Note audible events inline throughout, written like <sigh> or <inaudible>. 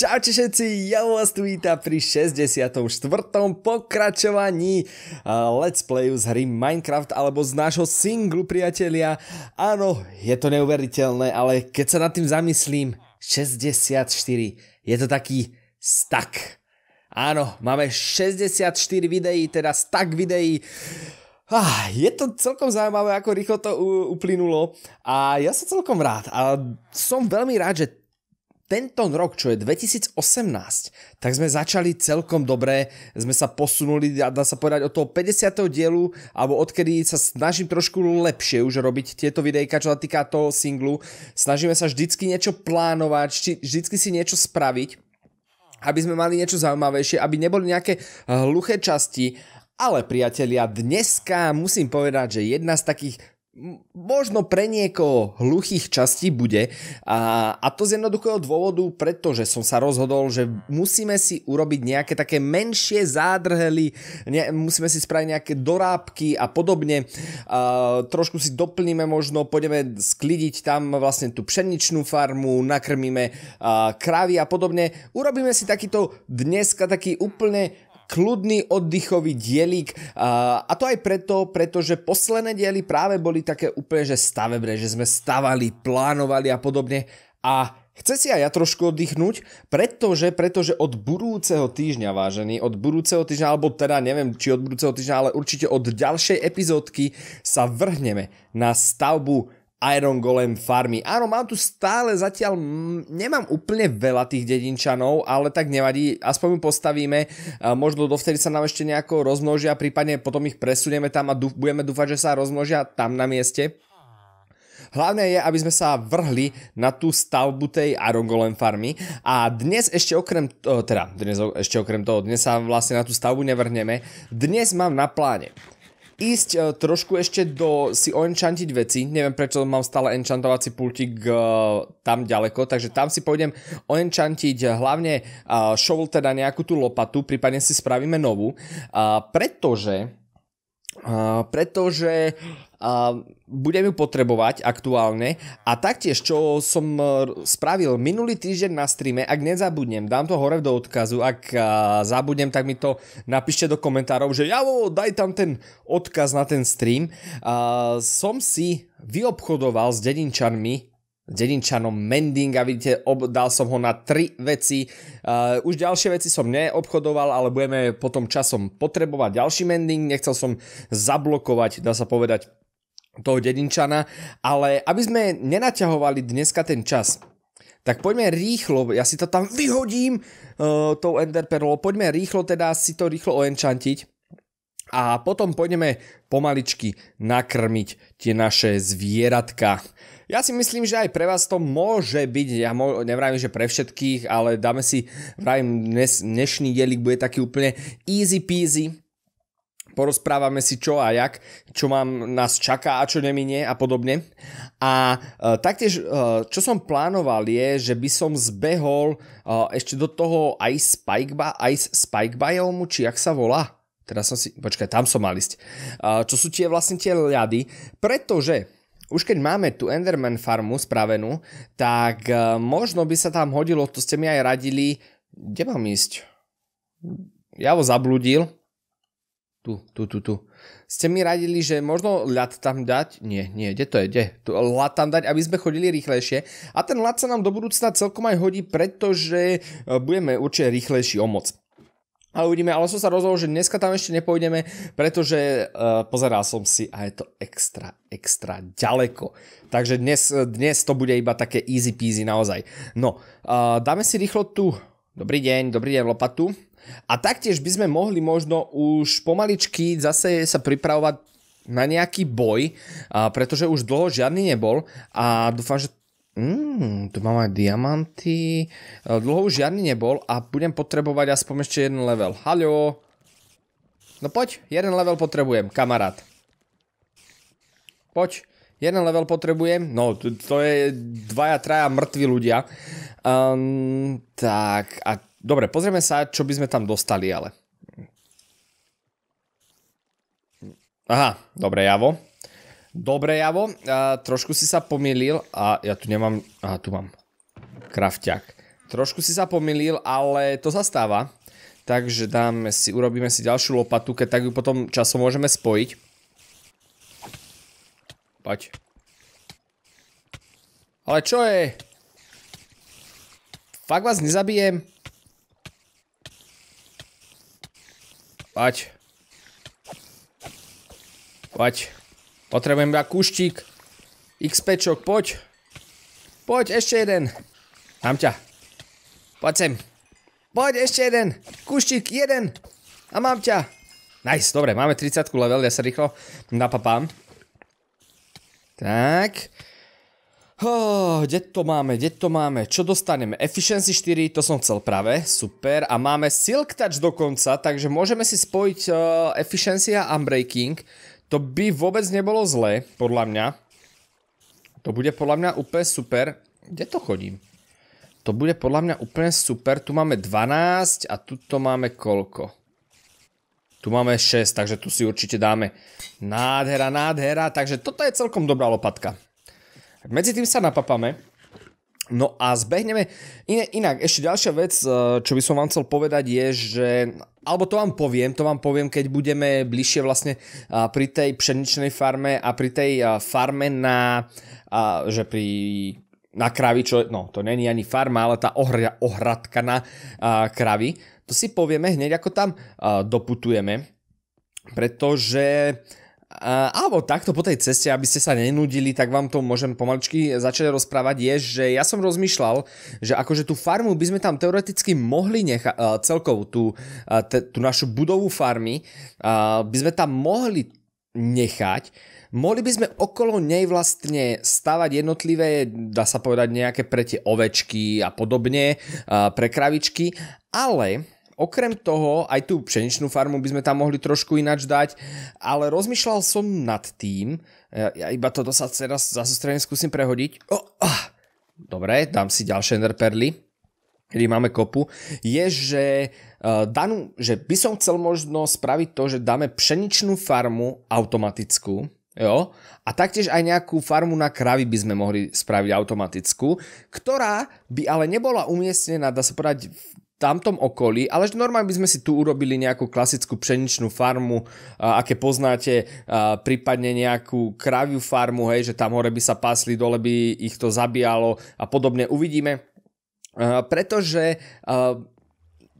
Čaute všetci, ja vás tu vítam pri 64. pokračovaní Let's Playu z hry Minecraft alebo z nášho singlu, priatelia. Áno, je to neuveriteľné, ale keď sa nad tým zamyslím, 64, je to taký stack. Áno, máme 64 videí, teda stack videí. Ah, je to celkom zaujímavé, ako rýchlo to uplynulo a ja som celkom rád a som veľmi rád, že tento rok, čo je 2018, tak sme začali celkom dobre, sme sa posunuli, dá sa povedať, od toho 50. dielu, alebo odkedy sa snažím trošku lepšie už robiť tieto videjka, čo sa týka toho singlu. Snažíme sa vždycky niečo plánovať, vždycky si niečo spraviť, aby sme mali niečo zaujímavejšie, aby neboli nejaké hluché časti, ale priatelia, dneska musím povedať, že jedna z takých možno pre niekoho hluchých častí bude a, a to z jednoduchého dôvodu, pretože som sa rozhodol, že musíme si urobiť nejaké také menšie zádrhely, ne, musíme si spraviť nejaké dorábky a podobne. A, trošku si doplníme možno, pôjdeme sklidiť tam vlastne tú pšeničnú farmu, nakrmíme a, kravy a podobne. Urobíme si takýto dneska taký úplne kľudný oddychový dielik a to aj preto, pretože posledné diely práve boli také úplne, že stavebné, že sme stavali, plánovali a podobne a Chce si aj ja trošku oddychnúť, pretože, pretože od budúceho týždňa, vážený, od budúceho týždňa, alebo teda neviem, či od budúceho týždňa, ale určite od ďalšej epizódky sa vrhneme na stavbu Iron Golem farmy. Áno, mám tu stále zatiaľ, nemám úplne veľa tých dedinčanov, ale tak nevadí, aspoň ju postavíme, možno dovtedy sa nám ešte nejako rozmnožia, prípadne potom ich presunieme tam a budeme dúfať, že sa rozmnožia tam na mieste. Hlavné je, aby sme sa vrhli na tú stavbu tej Golem farmy a dnes ešte okrem toho, teda dnes ešte okrem toho, dnes sa vlastne na tú stavbu nevrhneme, dnes mám na pláne ísť uh, trošku ešte do si oenchantiť veci. Neviem, prečo mám stále enchantovací pultík uh, tam ďaleko, takže tam si pôjdem oenchantiť hlavne uh, šovl teda nejakú tú lopatu, prípadne si spravíme novú, uh, pretože Uh, pretože uh, budem ju potrebovať aktuálne a taktiež, čo som e, spravil minulý týždeň na streame, ak nezabudnem, dám to hore do odkazu, ak uh, zabudnem, tak mi to napíšte do komentárov, že javo, daj tam ten odkaz na ten stream. Som si vyobchodoval s dedinčanmi dedinčanom a vidíte, ob, dal som ho na tri veci. Uh, už ďalšie veci som neobchodoval, ale budeme potom časom potrebovať ďalší Mending, nechcel som zablokovať, dá sa povedať, toho dedinčana, ale aby sme nenaťahovali dneska ten čas, tak poďme rýchlo, ja si to tam vyhodím uh, tou enderperlou, poďme rýchlo teda si to rýchlo oenčantiť a potom pôjdeme pomaličky nakrmiť tie naše zvieratka. Ja si myslím, že aj pre vás to môže byť, ja mo- že pre všetkých, ale dáme si, vrajím, dnes, dnešný dielik bude taký úplne easy peasy, porozprávame si čo a jak, čo mám nás čaká a čo neminie a podobne. A e, taktiež, e, čo som plánoval je, že by som zbehol e, ešte do toho Ice Spike, ba, Ice Spike Biome, či jak sa volá? teda som si... Počkaj, tam som mal ísť. čo sú tie vlastne tie ľady? Pretože už keď máme tú Enderman farmu spravenú, tak e, možno by sa tam hodilo, to ste mi aj radili, kde mám ísť? Ja ho zabludil. Tu, tu, tu, tu. Ste mi radili, že možno ľad tam dať? Nie, nie, kde to je, kde? Tu, ľad tam dať, aby sme chodili rýchlejšie. A ten ľad sa nám do budúcna celkom aj hodí, pretože e, budeme určite rýchlejší o moc a uvidíme, ale som sa rozhodol, že dneska tam ešte nepôjdeme, pretože uh, pozeral som si a je to extra, extra ďaleko. Takže dnes, e, dnes to bude iba také easy peasy naozaj. No, uh, dáme si rýchlo tu, dobrý deň, dobrý deň lopatu. A taktiež by sme mohli možno už pomaličky zase sa pripravovať na nejaký boj, uh, pretože už dlho žiadny nebol a dúfam, že Mm, tu mám aj diamanty. E, dlho už žiadny nebol a budem potrebovať aspoň ešte jeden level. Haló? No poď, jeden level potrebujem, kamarát. Poď, jeden level potrebujem. No, to, to je dvaja, traja mŕtvi ľudia. Um, tak, a dobre, pozrieme sa, čo by sme tam dostali, ale. Aha, dobre, Javo. Dobre, Javo, a trošku si sa pomýlil a ja tu nemám, a tu mám krafťak. Trošku si sa pomýlil, ale to sa stáva. Takže dáme si, urobíme si ďalšiu lopatu, keď tak ju potom časom môžeme spojiť. Poď. Ale čo je? Fakt vás nezabijem. Poď. Poď. Potrebujem iba kuštík. XPčok, poď. Poď, ešte jeden. Mám ťa. Poď sem. Poď, ešte jeden. Kuštík, jeden. A mám ťa. Nice, dobre, máme 30 level, ja sa rýchlo napapám. Tak. kde to máme, kde to máme? Čo dostaneme? Efficiency 4, to som chcel práve, super. A máme Silk Touch dokonca, takže môžeme si spojiť eh, Efficiency a Unbreaking. To by vôbec nebolo zlé, podľa mňa. To bude podľa mňa úplne super. Kde to chodím? To bude podľa mňa úplne super. Tu máme 12 a tuto máme koľko? Tu máme 6, takže tu si určite dáme nádhera, nádhera. Takže toto je celkom dobrá lopatka. Medzi tým sa napapame. No a zbehneme. Iné, inak, ešte ďalšia vec, eh, čo by som vám chcel povedať je, že alebo to vám poviem, to vám poviem, keď budeme bližšie vlastne eh, pri tej pšeničnej farme a pri tej eh, farme na, že pri na kravi, čo no to není ani farma, ale tá ohra, ohradka na kravy, to si povieme hneď ako tam doputujeme, pretože Uh, alebo takto po tej ceste, aby ste sa nenudili, tak vám to môžem pomaličky začať rozprávať, je, že ja som rozmýšľal, že akože tú farmu by sme tam teoreticky mohli nechať, uh, celkovú tú, uh, te, tú našu budovu farmy, uh, by sme tam mohli nechať, Mohli by sme okolo nej vlastne stavať jednotlivé, dá sa povedať, nejaké pre tie ovečky a podobne, pre kravičky, ale okrem toho, aj tú pšeničnú farmu by sme tam mohli trošku ináč dať, ale rozmýšľal som nad tým, e, ja, iba toto sa teraz za sústredenie skúsim prehodiť. Oh, oh. Dobre, dám si ďalšie enderperly, kedy máme kopu, je, že, uh, danú, že by som chcel možno spraviť to, že dáme pšeničnú farmu automatickú, Jo? A taktiež aj nejakú farmu na kravy by sme mohli spraviť automatickú, ktorá by ale nebola umiestnená, dá sa povedať, tamtom okolí, ale že normálne by sme si tu urobili nejakú klasickú pšeničnú farmu, a, aké poznáte, a, prípadne nejakú kraviu farmu, hej, že tam hore by sa pasli, dole by ich to zabíjalo a podobne. Uvidíme. A, pretože a,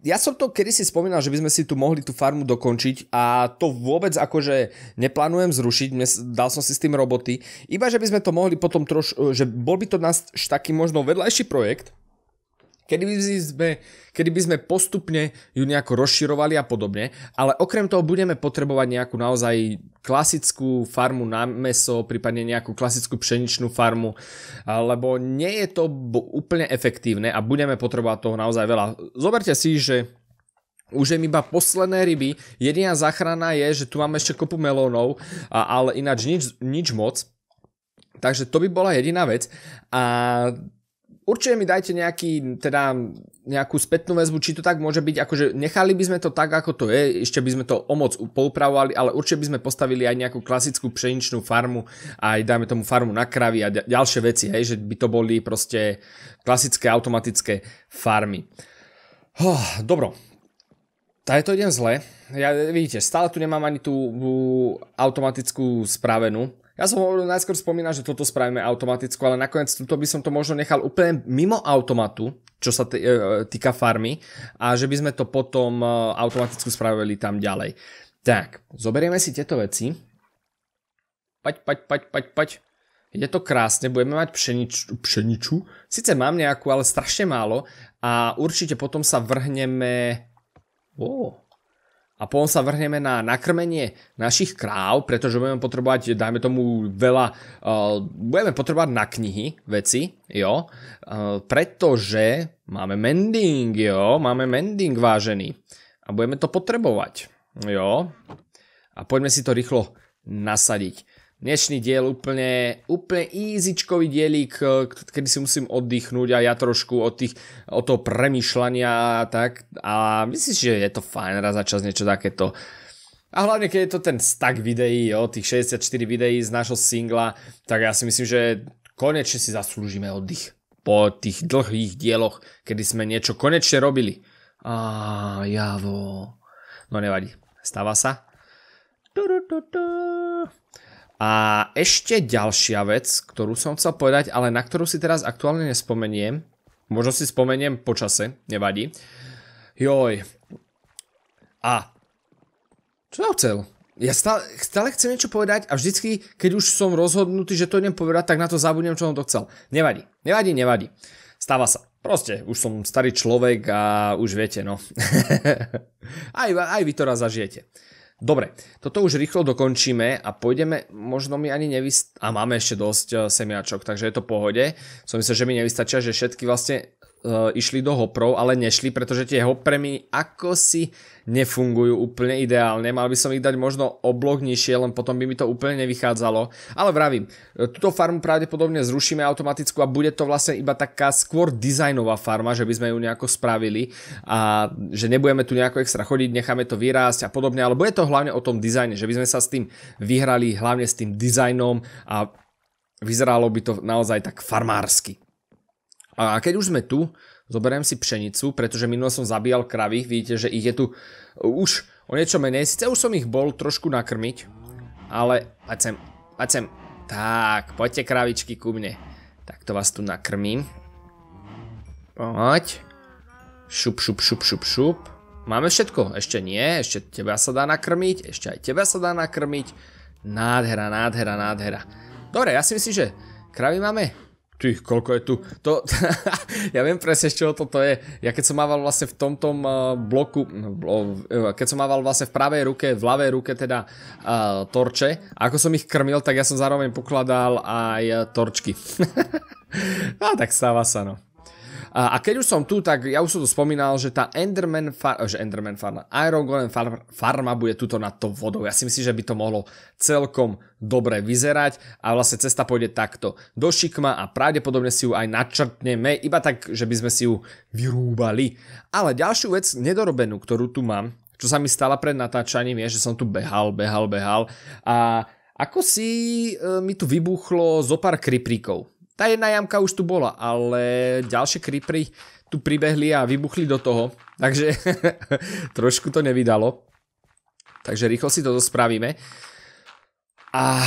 ja som to kedy si spomínal, že by sme si tu mohli tú farmu dokončiť a to vôbec akože neplánujem zrušiť, dal som si s tým roboty, iba že by sme to mohli potom troš, že bol by to nás taký možno vedľajší projekt, Kedy by, sme, kedy by sme postupne ju nejako rozširovali a podobne, ale okrem toho budeme potrebovať nejakú naozaj klasickú farmu na meso, prípadne nejakú klasickú pšeničnú farmu, lebo nie je to úplne efektívne a budeme potrebovať toho naozaj veľa. Zoberte si, že už je iba posledné ryby, jediná záchrana je, že tu máme ešte kopu melónov, ale ináč nič, nič moc. Takže to by bola jediná vec a určite mi dajte nejaký, teda nejakú spätnú väzbu, či to tak môže byť, akože nechali by sme to tak, ako to je, ešte by sme to o moc poupravovali, ale určite by sme postavili aj nejakú klasickú pšeničnú farmu, aj dajme tomu farmu na kravy a ďalšie veci, hej, že by to boli proste klasické automatické farmy. Oh, dobro, tak to idem zle. Ja, vidíte, stále tu nemám ani tú automatickú spravenú. Ja som najskôr spomínal, že toto spravíme automaticky, ale nakoniec toto by som to možno nechal úplne mimo automatu, čo sa e, týka farmy a že by sme to potom e, automaticky spravili tam ďalej. Tak, zoberieme si tieto veci. Paď, paď, paď, paď, paď. Je to krásne, budeme mať pšeniču, pšeniču. Sice mám nejakú, ale strašne málo. A určite potom sa vrhneme... Ó, a potom sa vrhneme na nakrmenie našich kráv, pretože budeme potrebovať, dajme tomu, veľa, uh, budeme potrebovať na knihy veci, jo, uh, pretože máme mending, jo, máme mending vážený a budeme to potrebovať, jo. A poďme si to rýchlo nasadiť dnešný diel úplne, úplne easyčkový dielík, e, kedy si musím oddychnúť a ja trošku od, tých, od toho premyšľania a tak. A myslím, že je to fajn raz za čas niečo takéto. A hlavne keď je to ten stack videí, jo, tých 64 videí z našho singla, tak ja si myslím, že konečne si zaslúžime oddych po tých dlhých dieloch, kedy sme niečo konečne robili. A javo. No nevadí, stáva sa. Tu, a ešte ďalšia vec, ktorú som chcel povedať, ale na ktorú si teraz aktuálne nespomeniem, možno si spomeniem počase, nevadí. Joj. A. Čo som chcel? Ja stále, stále chcem niečo povedať a vždycky, keď už som rozhodnutý, že to idem povedať, tak na to zabudnem, čo som to chcel. Nevadí, nevadí, nevadí. Stáva sa. Proste, už som starý človek a už viete, no. <laughs> aj, aj vy to raz zažijete. Dobre, toto už rýchlo dokončíme a pôjdeme, možno mi ani nevyst... A máme ešte dosť eh, semiačok, takže je to pohode. Som myslel, že mi nevystačia, že všetky vlastne Eh, išli do hoprov, ale nešli, pretože tie hopre mi ako si nefungujú úplne ideálne. Mal by som ich dať možno oblok nižšie, len potom by mi to úplne nevychádzalo. Ale vravím, eh, túto farmu pravdepodobne zrušíme automaticky a bude to vlastne iba taká skôr dizajnová farma, že by sme ju nejako spravili a že nebudeme tu nejako extra chodiť, necháme to vyrásť a podobne, ale bude to hlavne o tom dizajne, že by sme sa s tým vyhrali hlavne s tým dizajnom a vyzeralo by to naozaj tak farmársky a keď už sme tu, zoberiem si pšenicu, pretože minule som zabíjal kravy, vidíte, že ich je tu uh, už o niečo menej, síce už som ich bol trošku nakrmiť, ale poď sem, poď sem, tak, poďte kravičky ku mne, tak to vás tu nakrmím, poď, šup, šup, šup, šup, šup, máme všetko, ešte nie, ešte teba sa dá nakrmiť, ešte aj teba sa dá nakrmiť, nádhera, nádhera, nádhera, dobre, ja si myslím, že kravy máme Ty, koľko je tu? To, <laughs> ja viem presne, z čoho toto je. Ja keď som mával vlastne v tomto bloku, no, e, keď som mával vlastne v pravej ruke, v ľavej ruke teda uh, torče, a ako som ich krmil, tak ja som zároveň pokladal aj e, torčky. <laughs> a tak stáva sa, no. A keď už som tu, tak ja už som to spomínal, že tá Enderman, far- že Enderman farma, Iron Golem far- farma bude tuto nad to vodou. Ja si myslím, že by to mohlo celkom dobre vyzerať a vlastne cesta pôjde takto do šikma a pravdepodobne si ju aj načrtneme, iba tak, že by sme si ju vyrúbali. Ale ďalšiu vec nedorobenú, ktorú tu mám, čo sa mi stala pred natáčaním, je, že som tu behal, behal, behal a ako si e, mi tu vybuchlo zo pár kripríkov. Tá jedna jamka už tu bola, ale ďalšie creepery tu pribehli a vybuchli do toho, takže <laughs> trošku to nevydalo. Takže rýchlo si toto spravíme. A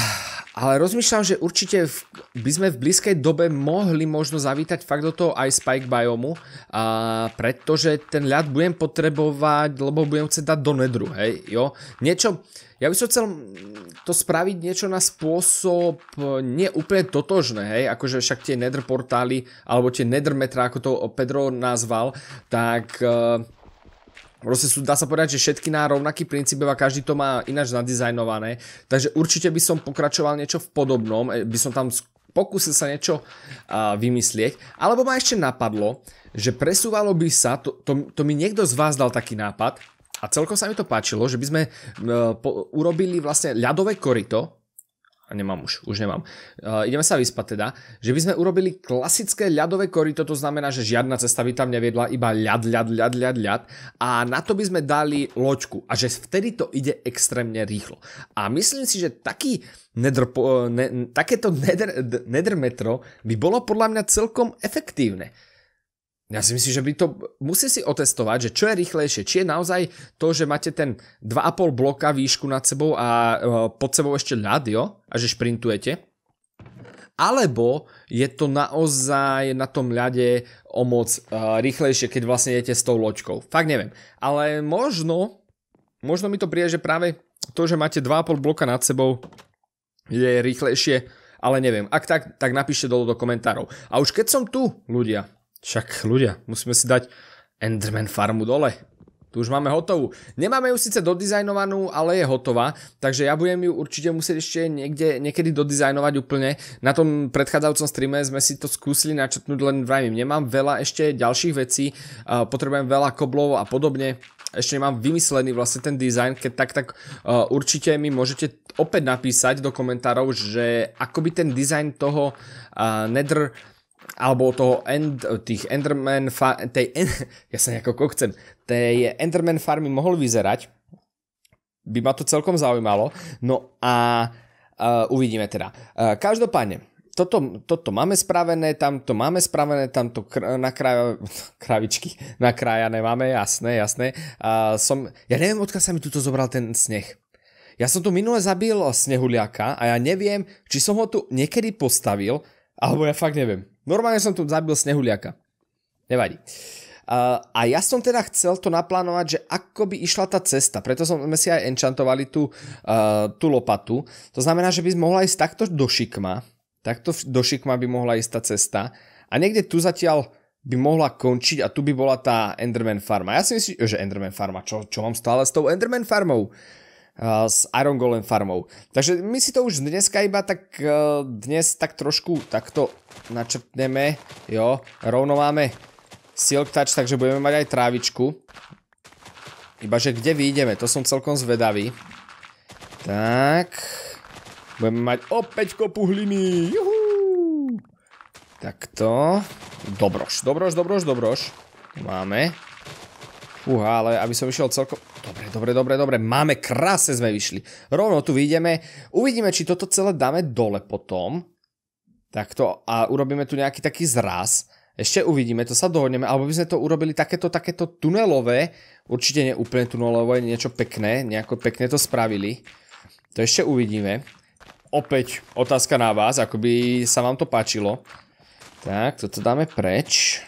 ale rozmýšľam, že určite v, by sme v blízkej dobe mohli možno zavítať fakt do toho aj Spike biomu, a, pretože ten ľad budem potrebovať, lebo budem chcieť dať do nedru, hej, jo. Niečo, ja by som chcel to spraviť niečo na spôsob neúplne totožné, hej, akože však tie nether portály, alebo tie nether metra, ako to Pedro nazval, tak... E, Proste sú, dá sa povedať, že všetky na rovnaký princíp, a každý to má ináč nadizajnované. Takže určite by som pokračoval niečo v podobnom, e, by som tam pokúsil sa niečo uh, vymyslieť. Alebo ma ešte napadlo, že presúvalo by sa, to, to, to mi niekto z vás dal taký nápad, a celkom sa mi to páčilo, že by sme uh, po, urobili vlastne ľadové korito, a nemám už, už nemám. Uh, ideme sa vyspať teda, že by sme urobili klasické ľadové korito, to znamená, že žiadna cesta by tam neviedla, iba ľad, ľad, ľad, ľad, ľad a na to by sme dali loďku a že vtedy to ide extrémne rýchlo. A myslím si, že taký nedr, ne, takéto nedr, metro by bolo podľa mňa celkom efektívne. Ja si myslím, že by to... Musí si otestovať, že čo je rýchlejšie. Či je naozaj to, že máte ten 2,5 bloka výšku nad sebou a e, pod sebou ešte ľad, jo? A že šprintujete. Alebo je to naozaj na tom ľade o moc e, rýchlejšie, keď vlastne idete s tou loďkou. Fakt neviem. Ale možno, možno mi to prie, že práve to, že máte 2,5 bloka nad sebou je rýchlejšie, ale neviem. Ak tak, tak napíšte dolu do komentárov. A už keď som tu, ľudia, však ľudia, musíme si dať Enderman farmu dole. Tu už máme hotovú. Nemáme ju síce dodizajnovanú, ale je hotová, takže ja budem ju určite musieť ešte niekde, niekedy dodizajnovať úplne. Na tom predchádzajúcom streame sme si to skúsili načetnúť len vrajím, nemám veľa ešte ďalších vecí, potrebujem veľa koblov a podobne. Ešte nemám vymyslený vlastne ten dizajn, keď tak, tak uh, určite mi môžete opäť napísať do komentárov, že ako by ten dizajn toho uh, Nether alebo toho end, tých Enderman fa- tej, en, <laughs> ja sa nejako kokcem, tej Enderman farmy mohol vyzerať, by ma to celkom zaujímalo, no a uh, uvidíme teda. Uh, každopádne, toto, toto máme spravené, tamto máme spravené, tamto kr- na kraj- <laughs> kravičky nakrájané máme, jasné, jasné. Uh, som, ja neviem, odkiaľ sa mi tuto zobral ten sneh. Ja som tu minule zabil snehuliaka a ja neviem, či som ho tu niekedy postavil, alebo ja fakt neviem. Normálne som tu zabil snehuliaka. Nevadí. Uh, a ja som teda chcel to naplánovať, že ako by išla tá cesta. Preto sme si aj enchantovali tú, uh, tú lopatu. To znamená, že by mohla ísť takto do šikma. Takto do šikma by mohla ísť tá cesta. A niekde tu zatiaľ by mohla končiť a tu by bola tá Enderman farma. Ja si myslím, že Enderman farma, čo, čo mám stále s tou Enderman farmou? s Iron Golem farmou. Takže my si to už dneska iba tak e, dnes tak trošku takto načrtneme, jo, rovno máme silk touch, takže budeme mať aj trávičku. Ibaže kde vyjdeme, to som celkom zvedavý. Tak, budeme mať opäť kopu hliny, juhu. Takto, dobroš, dobroš, dobroš, dobrož. máme. Uha, ale aby som vyšiel celkom... Dobre, dobre, dobre, dobre. Máme, krásne sme vyšli. Rovno tu vyjdeme. Uvidíme, či toto celé dáme dole potom. Takto. A urobíme tu nejaký taký zraz. Ešte uvidíme, to sa dohodneme. Alebo by sme to urobili takéto, takéto tunelové. Určite nie úplne tunelové, niečo pekné. Nejako pekne to spravili. To ešte uvidíme. Opäť otázka na vás, ako by sa vám to páčilo. Tak, toto dáme preč.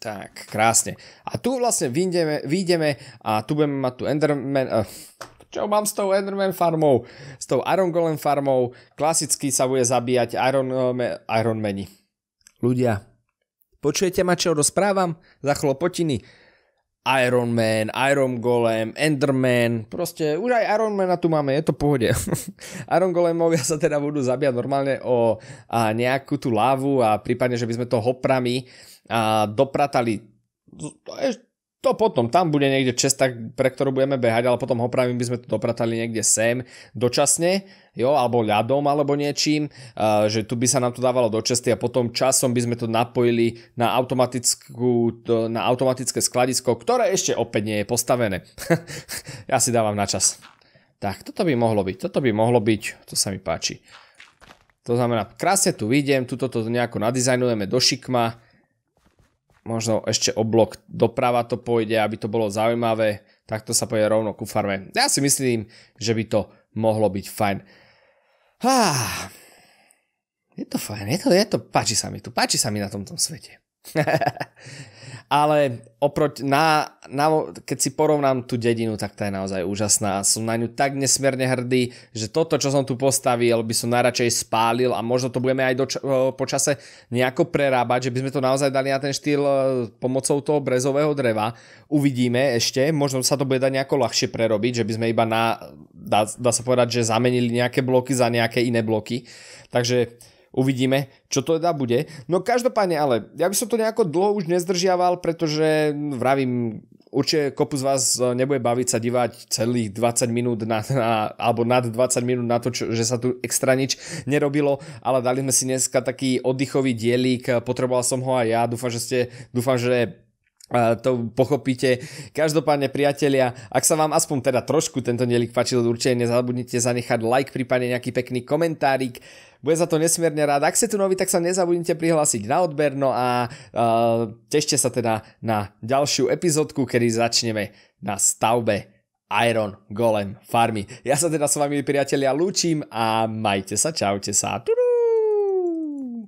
Tak, krásne. A tu vlastne vyjdeme, vyjdeme a tu budeme mať tu Enderman... Uh, čo mám s tou Enderman farmou? S tou Iron Golem farmou. Klasicky sa bude zabíjať Iron, uh, Iron Mani. Ľudia, počujete ma, čo rozprávam? Za chlopotiny. Iron Man, Iron Golem, Enderman, proste už aj Iron Mana tu máme, je to pohode. <laughs> Iron Golemovia sa teda budú zabíjať normálne o a nejakú tú lávu a prípadne, že by sme to hoprami a dopratali to potom, tam bude niekde česta, pre ktorú budeme behať, ale potom ho pravím, by sme to dopratali niekde sem, dočasne, jo, alebo ľadom, alebo niečím, že tu by sa nám to dávalo do česty a potom časom by sme to napojili na, automatickú, na automatické skladisko, ktoré ešte opäť nie je postavené. <laughs> ja si dávam na čas. Tak, toto by mohlo byť, toto by mohlo byť, to sa mi páči. To znamená, krásne tu vidiem, tuto to nejako nadizajnujeme do šikma, možno ešte oblok doprava to pôjde, aby to bolo zaujímavé, tak to sa pôjde rovno ku farme. Ja si myslím, že by to mohlo byť fajn. Ah, je to fajn, je to, je to, páči sa mi tu, páči sa mi na tomto svete. <laughs> Ale oproti, na, na, keď si porovnám tú dedinu, tak tá je naozaj úžasná. Som na ňu tak nesmierne hrdý, že toto, čo som tu postavil, by som najradšej spálil a možno to budeme aj do, počase nejako prerábať, že by sme to naozaj dali na ten štýl e, pomocou toho brezového dreva. Uvidíme ešte, možno sa to bude dať nejako ľahšie prerobiť, že by sme iba na, dá, dá sa povedať, že zamenili nejaké bloky za nejaké iné bloky. Takže Uvidíme, čo to teda bude. No každopádne, ale ja by som to nejako dlho už nezdržiaval, pretože vravím, určite kopu z vás nebude baviť sa divať celých 20 minút na, na, alebo nad 20 minút na to, čo, že sa tu extra nič nerobilo, ale dali sme si dneska taký oddychový dielík, potreboval som ho aj ja, dúfam, že ste, dúfam, že to pochopíte. Každopádne priatelia, ak sa vám aspoň teda trošku tento dielik páčil, určite nezabudnite zanechať like, prípadne nejaký pekný komentárik. Bude za to nesmierne rád. Ak ste tu noví, tak sa nezabudnite prihlásiť na odber, no a uh, tešte sa teda na ďalšiu epizódku, kedy začneme na stavbe Iron Golem Farmy. Ja sa teda s vami, priatelia, lúčim a majte sa, čaute sa. Tudu!